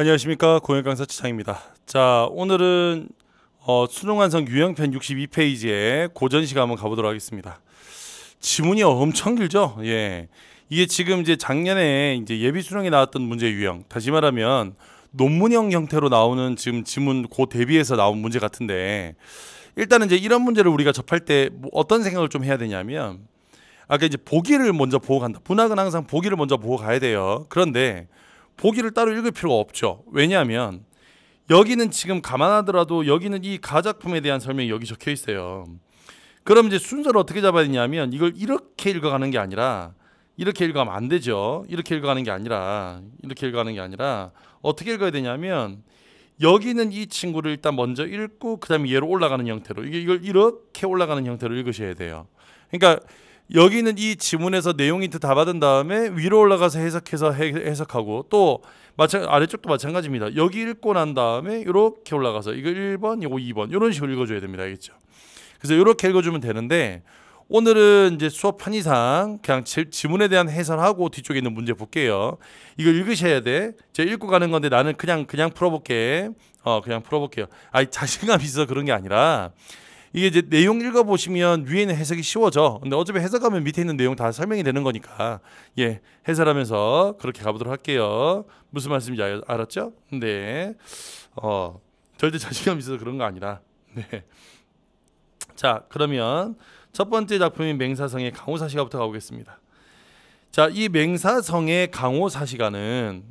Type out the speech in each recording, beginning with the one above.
안녕하십니까 공연 강사 지창입니다. 자 오늘은 어, 수능완성 유형편 62페이지에 고전식 한번 가보도록 하겠습니다. 지문이 엄청 길죠? 예, 이게 지금 이제 작년에 이제 예비 수능에 나왔던 문제 유형, 다시 말하면 논문형 형태로 나오는 지금 지문 고 대비해서 나온 문제 같은데 일단은 이제 이런 문제를 우리가 접할 때 뭐 어떤 생각을 좀 해야 되냐면 아까 이제 보기를 먼저 보고 간다. 분학은 항상 보기를 먼저 보고 가야 돼요. 그런데 보기를 따로 읽을 필요가 없죠. 왜냐하면 여기는 지금 감안하더라도 여기는 이 가작품에 대한 설명이 여기 적혀 있어요. 그럼 이제 순서를 어떻게 잡아야 되냐면 이걸 이렇게 읽어가는 게 아니라 이렇게 읽어가면 안 되죠. 이렇게 읽어가는 게 아니라 이렇게 읽어가는 게 아니라 어떻게 읽어야 되냐면 여기는 이 친구를 일단 먼저 읽고 그다음에 얘로 올라가는 형태로 이게 이걸 이렇게 올라가는 형태로 읽으셔야 돼요. 그러니까 여기 있는 이 지문에서 내용 이다 받은 다음에 위로 올라가서 해석해서 해석하고 또 마찬 아래쪽도 마찬가지입니다. 여기 읽고 난 다음에 이렇게 올라가서 이거 1번, 이거 2번 이런 식으로 읽어줘야 됩니다. 알겠죠? 그래서 이렇게 읽어주면 되는데 오늘은 이제 수업 한의상 그냥 지문에 대한 해설하고 뒤쪽에 있는 문제 볼게요. 이거 읽으셔야 돼. 제가 읽고 가는 건데 나는 그냥 그냥 풀어볼게. 어 그냥 풀어볼게요. 아 자신감 있어 그런 게 아니라 이게 이제 내용 읽어보시면 위에는 해석이 쉬워져. 근데 어차피 해석하면 밑에 있는 내용 다 설명이 되는 거니까. 예. 해설하면서 그렇게 가보도록 할게요. 무슨 말씀인지 알, 았죠 네. 어, 절대 자신감 있어서 그런 거 아니라. 네. 자, 그러면 첫 번째 작품인 맹사성의 강호사시가부터 가보겠습니다. 자, 이 맹사성의 강호사시가는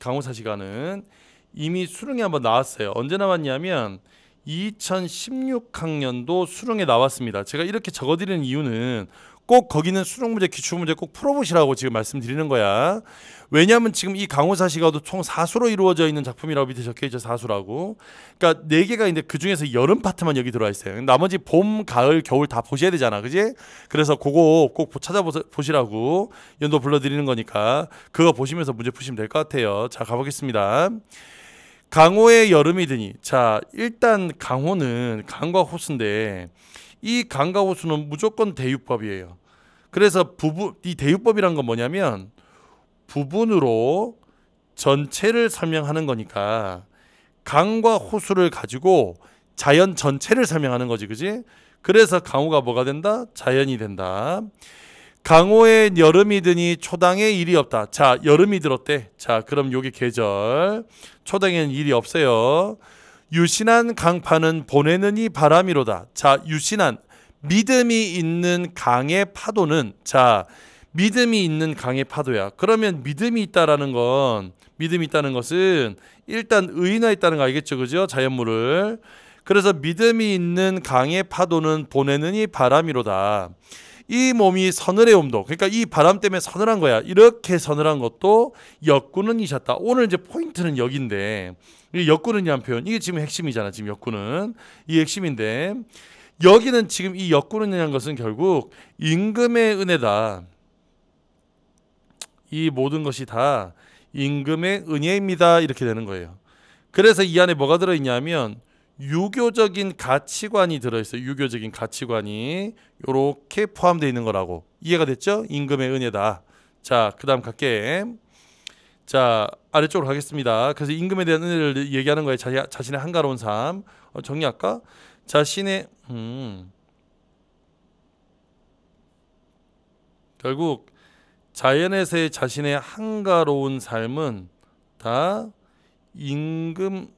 강호사시가는 이미 수능에 한번 나왔어요. 언제 나왔냐면 2016학년도 수능에 나왔습니다. 제가 이렇게 적어드리는 이유는 꼭 거기는 수능 문제, 기출 문제 꼭 풀어보시라고 지금 말씀드리는 거야. 왜냐하면 지금 이 강호사시가도 총 4수로 이루어져 있는 작품이라고 밑에 적혀 있죠. 4수라고. 그러니까 4개가 있는데 그중에서 여름 파트만 여기 들어와 있어요. 나머지 봄, 가을, 겨울 다 보셔야 되잖아. 그지? 그래서 그거 꼭 찾아보시라고 연도 불러드리는 거니까 그거 보시면서 문제 푸시면 될 것 같아요. 자, 가보겠습니다. 강호의 여름이드니자 일단 강호는 강과 호수인데 이 강과 호수는 무조건 대유법이에요. 그래서 부분 이 대유법이란 건 뭐냐면 부분으로 전체를 설명하는 거니까 강과 호수를 가지고 자연 전체를 설명하는 거지 그지? 그래서 강호가 뭐가 된다? 자연이 된다. 강호의 여름이 드니 초당에 일이 없다. 자, 여름이 들었대. 자, 그럼 여기 계절. 초당에는 일이 없어요. 유신한 강파는 보내느니 바람이로다. 자, 유신한 믿음이 있는 강의 파도는 자, 믿음이 있는 강의 파도야. 그러면 믿음이 있다라는 건 믿음이 있다는 것은 일단 의인화있다는거 알겠죠? 그죠? 자연물을. 그래서 믿음이 있는 강의 파도는 보내느니 바람이로다. 이 몸이 서늘의 온도 그러니까 이 바람 때문에 서늘한 거야 이렇게 서늘한 것도 역구는 이셨다 오늘 이제 포인트는 여기인데 역구는이란 표현 이게 지금 핵심이잖아 지금 역구는 이 핵심인데 여기는 지금 이 역구는이라는 것은 결국 임금의 은혜다 이 모든 것이 다 임금의 은혜입니다 이렇게 되는 거예요 그래서 이 안에 뭐가 들어있냐면 유교적인 가치관이 들어있어요. 유교적인 가치관이 이렇게 포함되어 있는 거라고 이해가 됐죠? 임금의 은혜다. 자, 그 다음 갈게. 자, 아래쪽으로 가겠습니다. 그래서 임금에 대한 은혜를 얘기하는 거예요. 자, 자신의 한가로운 삶. 어, 정리할까? 자신의, 음. 결국 자연에서의 자신의 한가로운 삶은 다 임금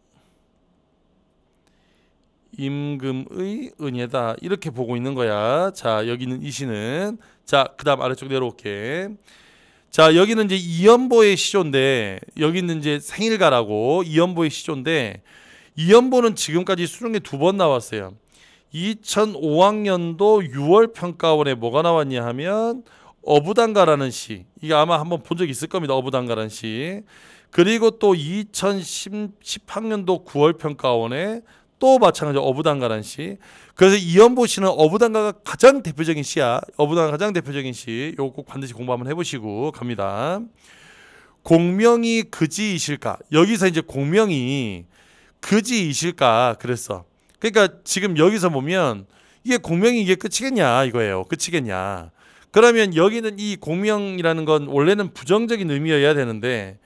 임금의 은혜다 이렇게 보고 있는 거야. 자 여기는 이 시는 자 그다음 아래쪽 내려올게. 자 여기는 이제 이연보의 시조인데 여기는 이제 생일가라고 이연보의 시조인데 이연보는 지금까지 수능에 두 번 나왔어요. 2005학년도 6월 평가원에 뭐가 나왔냐 하면 어부단가라는 시 이게 아마 한 번 본 적 있을 겁니다. 어부단가라는 시 그리고 또 2010학년도 9월 평가원에 또 마찬가지 로 어부단가란 시. 그래서 이연보 씨는 어부단가가 가장 대표적인 시야. 어부단가 가장 대표적인 시. 요거 꼭 반드시 공부 한번 해보시고 갑니다. 공명이 그지이실까? 여기서 이제 공명이 그지이실까? 그랬어. 그러니까 지금 여기서 보면 이게 공명이 이게 끝이겠냐 이거예요. 끝이겠냐. 그러면 여기는 이 공명이라는 건 원래는 부정적인 의미여야 되는데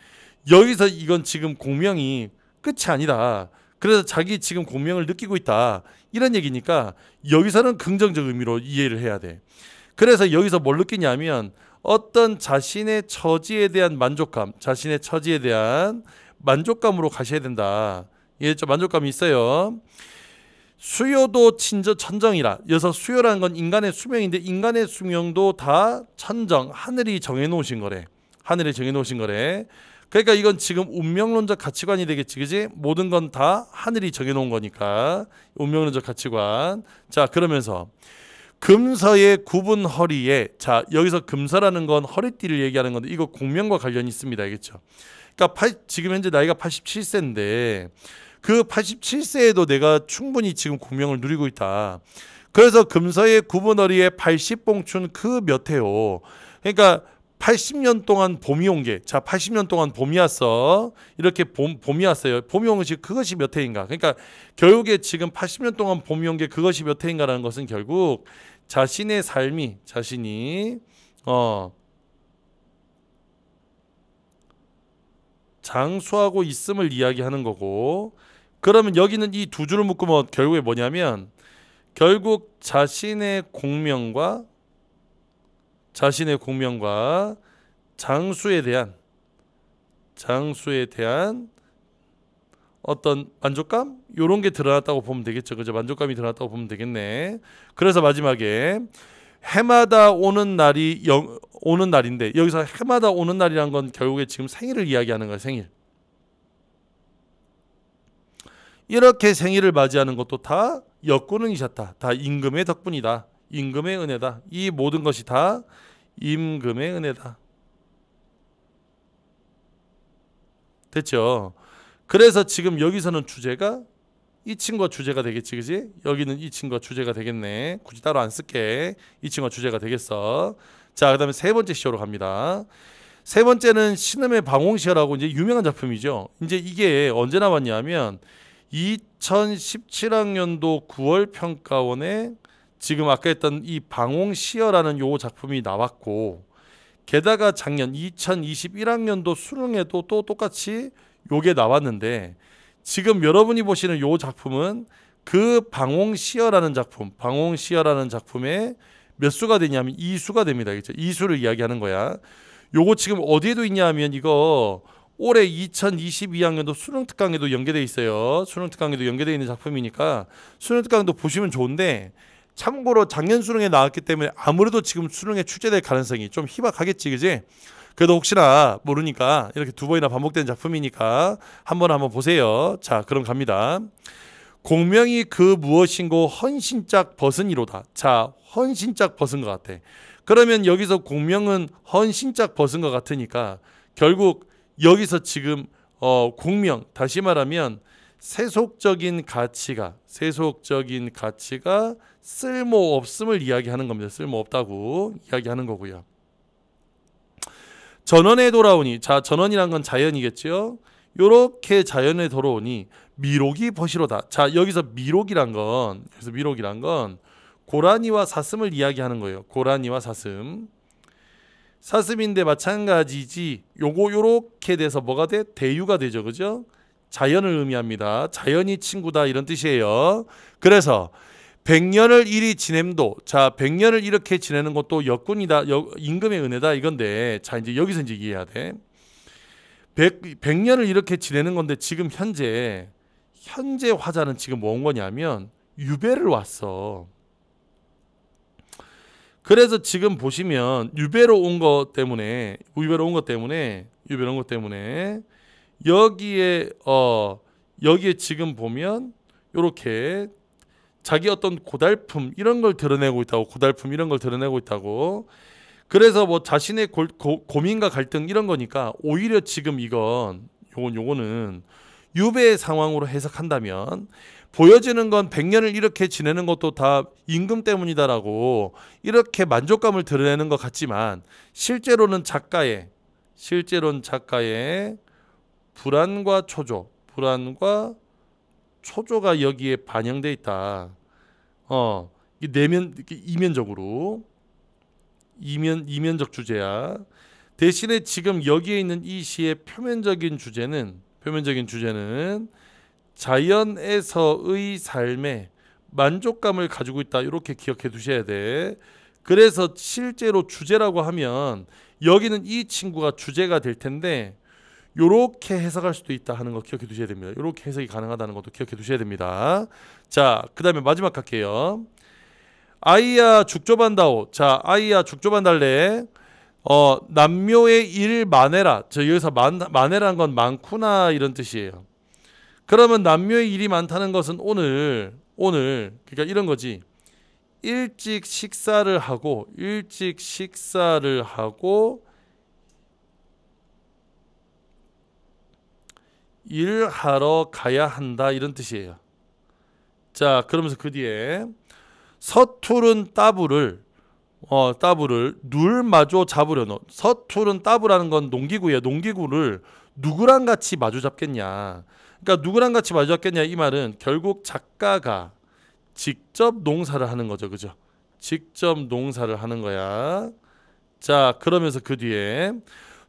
여기서 이건 지금 공명이 끝이 아니다. 그래서 자기 지금 공명을 느끼고 있다. 이런 얘기니까 여기서는 긍정적 의미로 이해를 해야 돼. 그래서 여기서 뭘 느끼냐면 어떤 자신의 처지에 대한 만족감, 자신의 처지에 대한 만족감으로 가셔야 된다. 예, 게좀 만족감이 있어요. 수요도 친저 천정이라. 여기서 수요라는 건 인간의 수명인데 인간의 수명도 다 천정, 하늘이 정해 놓으신 거래. 하늘이 정해 놓으신 거래. 그러니까 이건 지금 운명론적 가치관이 되겠지, 그지? 모든 건 다 하늘이 정해놓은 거니까 운명론적 가치관. 자, 그러면서 금서의 굽은 허리에 자 여기서 금서라는 건 허리띠를 얘기하는 건데 이거 공명과 관련이 있습니다, 알겠죠? 그러니까 파, 지금 현재 나이가 87세인데 그 87세에도 내가 충분히 지금 공명을 누리고 있다. 그래서 금서의 굽은 허리에 80봉춘 그 몇해요. 그러니까 80년 동안 봄이 온 게 자 80년 동안 봄이 왔어 이렇게 봄, 봄이 왔어요 봄이 온 것이 그것이 몇 해인가 그러니까 결국에 지금 80년 동안 봄이 온 게 그것이 몇 해인가라는 것은 결국 자신의 삶이 자신이 어 장수하고 있음을 이야기하는 거고 그러면 여기는 이 두 줄을 묶으면 결국에 뭐냐면 결국 자신의 공명과 자신의 공명과 장수에 대한 장수에 대한 어떤 만족감 요런 게 드러났다고 보면 되겠죠. 그죠? 만족감이 드러났다고 보면 되겠네. 그래서 마지막에 해마다 오는 날이 영, 오는 날인데 여기서 해마다 오는 날이란 건 결국에 지금 생일을 이야기하는 거예요. 생일. 이렇게 생일을 맞이하는 것도 다 역군은이셨다. 다 임금의 덕분이다. 임금의 은혜다. 이 모든 것이 다 임금의 은혜다. 됐죠? 그래서 지금 여기서는 주제가 이 친구가 주제가 되겠지 그지? 여기는 이 친구가 주제가 되겠네 굳이 따로 안 쓸게 이 친구가 주제가 되겠어 자그 다음에 세 번째 시어로 갑니다 세 번째는 신음의 방홍시어라고 이제 유명한 작품이죠 이제 이게 언제 나왔냐면 2017학년도 9월 평가원에 지금 아까 했던 이 방홍 시어라는 요 작품이 나왔고 게다가 작년 2021학년도 수능에도 또 똑같이 요게 나왔는데 지금 여러분이 보시는 요 작품은 그 방홍 시어라는 작품, 방홍 시어라는 작품의 몇 수가 되냐면 이수가 됩니다. 그죠? 이수를 이야기하는 거야. 요거 지금 어디에도 있냐면 이거 올해 2022학년도 수능 특강에도 연계돼 있어요. 수능 특강에도 연계돼 있는 작품이니까 수능 특강도 보시면 좋은데 참고로 작년 수능에 나왔기 때문에 아무래도 지금 수능에 출제될 가능성이 좀 희박하겠지 그지? 그래도 혹시나 모르니까 이렇게 두 번이나 반복된 작품이니까 한번 한번 보세요. 자 그럼 갑니다. 공명이 그 무엇인고 헌신짝 벗은이로다. 자 헌신짝 벗은 것 같아. 그러면 여기서 공명은 헌신짝 벗은 것 같으니까 결국 여기서 지금 어 공명 다시 말하면 세속적인 가치가 세속적인 가치가 쓸모 없음을 이야기하는 겁니다. 쓸모 없다고 이야기하는 거고요. 전원에 돌아오니 자 전원이란 건 자연이겠죠. 요렇게 자연에 돌아오니 미록이 벗시로다자 여기서 미록이란 건 그래서 미록이란 건 고라니와 사슴을 이야기하는 거예요. 고라니와 사슴. 사슴인데 마찬가지지 요거 요렇게 돼서 뭐가 돼? 대유가 되죠. 그죠? 자연을 의미합니다. 자연이 친구다 이런 뜻이에요. 그래서 100년을 이리 지냄도 자 100년을 이렇게 지내는 것도 역군이다 여, 임금의 은혜다 이건데 자 이제 여기서 이제 이해해야 돼 100, 년을 이렇게 지내는 건데 지금 현재 현재 화자는 지금 뭔 거냐면 유배를 왔어 그래서 지금 보시면 유배로 온 것 때문에 유배로 온 것 때문에 유배로 온 것 때문에 여기에 어 여기에 지금 보면 이렇게 자기 어떤 고달픔 이런 걸 드러내고 있다고 고달픔 이런 걸 드러내고 있다고 그래서 뭐 자신의 고, 고고 민과 갈등 이런 거니까 오히려 지금 이건 요건 요거는 유배의 상황으로 해석한다면 보여지는 건 100년을 이렇게 지내는 것도 다 임금 때문이다라고 이렇게 만족감을 드러내는 것 같지만 실제로는 작가의 실제로는 작가의 불안과 초조, 불안과 초조가 여기에 반영돼 있다. 어, 내면 이면적으로 이면 이면적 주제야. 대신에 지금 여기에 있는 이 시의 표면적인 주제는 표면적인 주제는 자연에서의 삶에 만족감을 가지고 있다. 이렇게 기억해 두셔야 돼. 그래서 실제로 주제라고 하면 여기는 이 친구가 주제가 될 텐데 요렇게 해석할 수도 있다 하는 거 기억해 두셔야 됩니다. 요렇게 해석이 가능하다는 것도 기억해 두셔야 됩니다. 자, 그 다음에 마지막 갈게요. 아이야 죽조반다오. 자, 아이야 죽조반달래. 어, 남묘의 일 만해라. 저 여기서 만, 만해라는 건 많구나 이런 뜻이에요. 그러면 남묘의 일이 많다는 것은 오늘, 오늘, 그러니까 이런 거지. 일찍 식사를 하고, 일찍 식사를 하고, 일하러 가야 한다 이런 뜻이에요. 자 그러면서 그 뒤에 서투른 따부를 어 따부를 눌마저 잡으려 놓. 서투른 따부라는 건 농기구예요. 농기구를 누구랑 같이 마주 잡겠냐. 그러니까 누구랑 같이 마주 잡겠냐 이 말은 결국 작가가 직접 농사를 하는 거죠. 그죠? 직접 농사를 하는 거야. 자, 그러면서 그 뒤에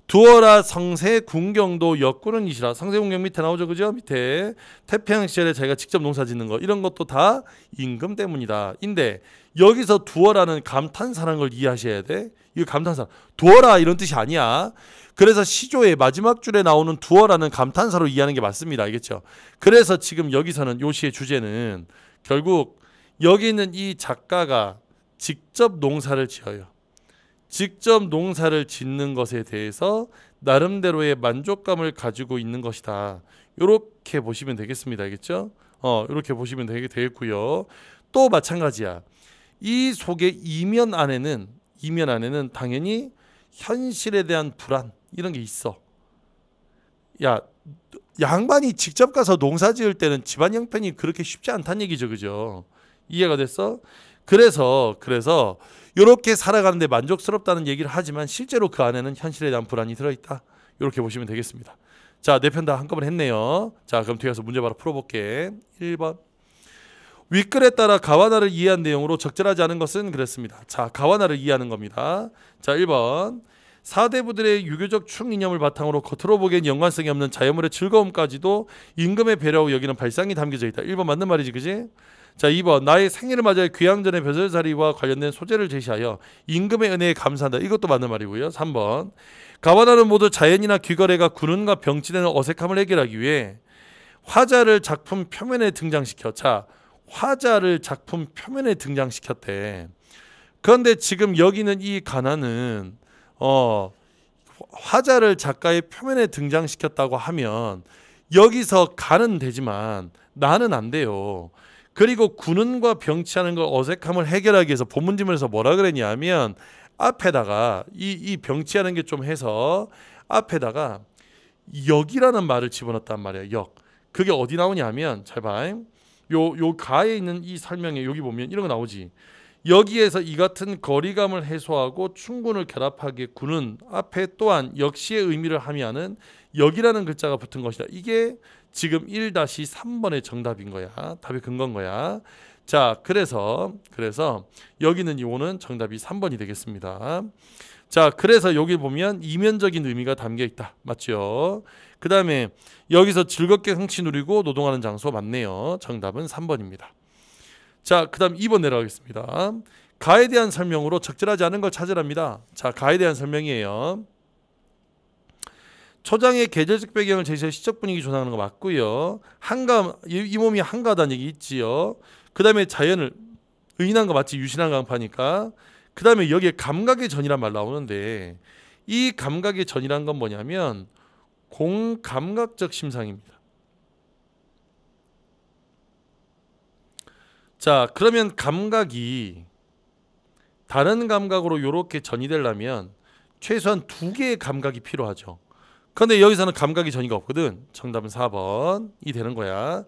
두어라 상세궁경도 역구릉이시라 상세궁경 밑에 나오죠 그죠 밑에 태평양 시절에 자기가 직접 농사 짓는 거 이런 것도 다 임금 때문이다 인데 여기서 두어라는 감탄사라는 걸 이해하셔야 돼 이거 감탄사 두어라 이런 뜻이 아니야 그래서 시조의 마지막 줄에 나오는 두어라는 감탄사로 이해하는 게 맞습니다 알겠죠 그래서 지금 여기서는 요시의 주제는 결국 여기 있는 이 작가가 직접 농사를 지어요 직접 농사를 짓는 것에 대해서 나름대로의 만족감을 가지고 있는 것이다. 이렇게 보시면 되겠습니다. 알겠죠? 어, 이렇게 보시면 되 되겠고요. 또 마찬가지야. 이 속의 이면 안에는 이면 안에는 당연히 현실에 대한 불안 이런 게 있어. 야, 양반이 직접 가서 농사 지을 때는 집안 형편이 그렇게 쉽지 않다는 얘기죠. 그죠? 이해가 됐어? 그래서 그래서 이렇게 살아가는데 만족스럽다는 얘기를 하지만 실제로 그 안에는 현실에 대한 불안이 들어있다. 이렇게 보시면 되겠습니다. 자, 네편 다 한꺼번에 했네요. 자, 그럼 뒤에서 문제 바로 풀어볼게. 1번. 윗글에 따라 가와나를 이해한 내용으로 적절하지 않은 것은 그랬습니다. 자, 가와나를 이해하는 겁니다. 자, 1번. 사대부들의 유교적 충이념을 바탕으로 겉으로 보기엔 연관성이 없는 자연물의 즐거움까지도 임금의 배려하고 여기는 발상이 담겨져 있다. 1번 맞는 말이지, 그지? 자, 2번 나의 생일을 맞아 귀향전의 벼슬자리와 관련된 소재를 제시하여 임금의 은혜에 감사한다. 이것도 맞는 말이고요. 3번 가와나는 모두 자연이나 귀거래가 군운과 병치되는 어색함을 해결하기 위해 화자를 작품 표면에 등장시켜. 자, 화자를 작품 표면에 등장시켰대. 그런데 지금 여기 는이 가나는 어 화자를 작가의 표면에 등장시켰다고 하면 여기서 가는 되지만 나는 안 돼요. 그리고 군은과 병치하는 걸 어색함을 해결하기 위해서 본문지문에서 뭐라 그랬냐면 앞에다가 이, 이 병치하는 게 좀 해서 앞에다가 역이라는 말을 집어넣었단 말이에요. 역. 그게 어디 나오냐면 잘 봐. 요, 요 가에 있는 이 설명에 여기 보면 이런 거 나오지. 여기에서 이 같은 거리감을 해소하고 충분을 결합하기에 구는 앞에 또한 역시의 의미를 함의하는 역이라는 글자가 붙은 것이다. 이게 지금 1-3번의 정답인 거야. 답이 근거인 거야. 자, 그래서 그래서 여기 있는 이온은 정답이 3번이 되겠습니다. 자, 그래서 여기 보면 이면적인 의미가 담겨 있다. 맞죠? 그다음에 여기서 즐겁게 흥취 누리고 노동하는 장소 맞네요. 정답은 3번입니다. 자, 그다음 2번 내려가겠습니다. 가에 대한 설명으로 적절하지 않은 걸 찾으랍니다. 자, 가에 대한 설명이에요. 초장의 계절적 배경을 제시해 시적 분위기 조성하는 거 맞고요. 한가 이, 이 몸이 한가하다는 얘기 있지요. 그 다음에 자연을 의인한 거 마치 유신한 강파니까 그 다음에 여기에 감각의 전이란 말 나오는데 이 감각의 전이란 건 뭐냐면 공감각적 심상입니다. 자 그러면 감각이 다른 감각으로 이렇게 전이 되려면 최소한 두 개의 감각이 필요하죠. 근데 여기서는 감각이 전이가 없거든. 정답은 4번이 되는 거야.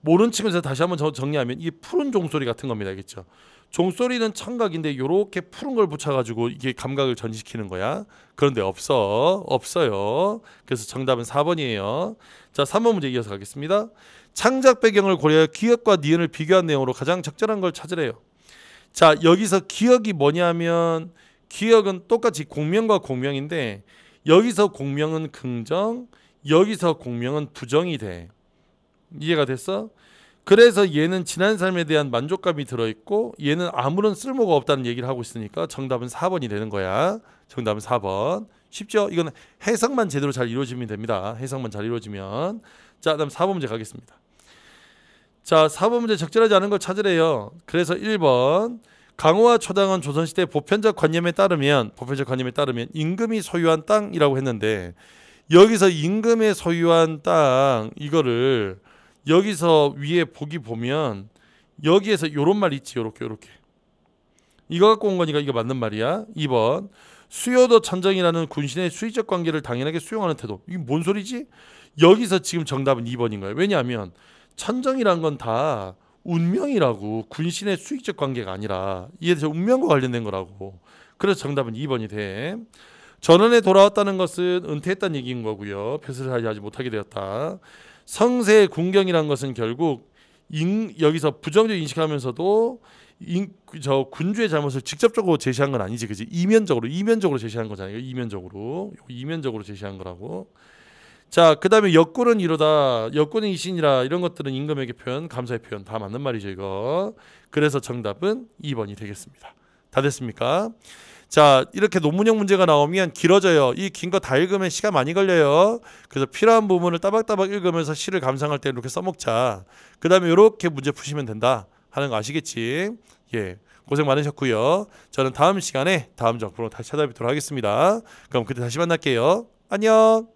모른 측면에서 다시 한번 정리하면 이게 푸른 종소리 같은 겁니다. 알겠죠? 종소리는 청각인데 요렇게 푸른 걸 붙여가지고 이게 감각을 전시키는 거야. 그런데 없어. 없어요. 그래서 정답은 4번이에요. 자, 3번 문제 이어서 가겠습니다. 창작 배경을 고려해 기억과 니은을 비교한 내용으로 가장 적절한 걸 찾으래요. 자, 여기서 기억이 뭐냐면 기억은 똑같이 공명과 공명인데 여기서 공명은 긍정, 여기서 공명은 부정이 돼. 이해가 됐어? 그래서 얘는 지난 삶에 대한 만족감이 들어있고 얘는 아무런 쓸모가 없다는 얘기를 하고 있으니까 정답은 4번이 되는 거야. 정답은 4번. 쉽죠? 이건 해석만 제대로 잘 이루어지면 됩니다. 해석만 잘 이루어지면. 자, 다음 4번 문제 가겠습니다. 자, 4번 문제 적절하지 않은 걸 찾으래요. 그래서 1번 강호와 초당은 조선시대 보편적 관념에 따르면 보편적 관념에 따르면 임금이 소유한 땅이라고 했는데 여기서 임금의 소유한 땅 이거를 여기서 위에 보기 보면 여기에서 요런 말 있지 요렇게 요렇게 이거 갖고 온 거니까 이거 맞는 말이야 2번 수요도 천정이라는 군신의 수의적 관계를 당연하게 수용하는 태도 이게 뭔 소리지? 여기서 지금 정답은 2번인 거예요 왜냐하면 천정이란 건다 운명이라고 군신의 수익적 관계가 아니라 이에 대해서 운명과 관련된 거라고. 그래서 정답은 2번이 돼. 전원에 돌아왔다는 것은 은퇴했다는 얘기인 거고요. 벼슬을 하지 못하게 되었다. 성세의 군경이란 것은 결국 인, 여기서 부정적 인식하면서도 인, 저 군주의 잘못을 직접적으로 제시한 건 아니지, 그지? 이면적으로 이면적으로 제시한 거잖아요. 이면적으로 이면적으로 제시한 거라고. 자, 그 다음에 역군은 이러다, 역군은 이신이라 이런 것들은 임금에게 표현, 감사의 표현 다 맞는 말이죠 이거. 그래서 정답은 2번이 되겠습니다. 다 됐습니까? 자, 이렇게 논문형 문제가 나오면 길어져요. 이 긴 거 다 읽으면 시간 많이 걸려요. 그래서 필요한 부분을 따박따박 읽으면서 시를 감상할 때 이렇게 써먹자. 그 다음에 이렇게 문제 푸시면 된다 하는 거 아시겠지? 예. 고생 많으셨고요. 저는 다음 시간에 다음 작품으로 다시 찾아뵙도록 하겠습니다. 그럼 그때 다시 만날게요. 안녕!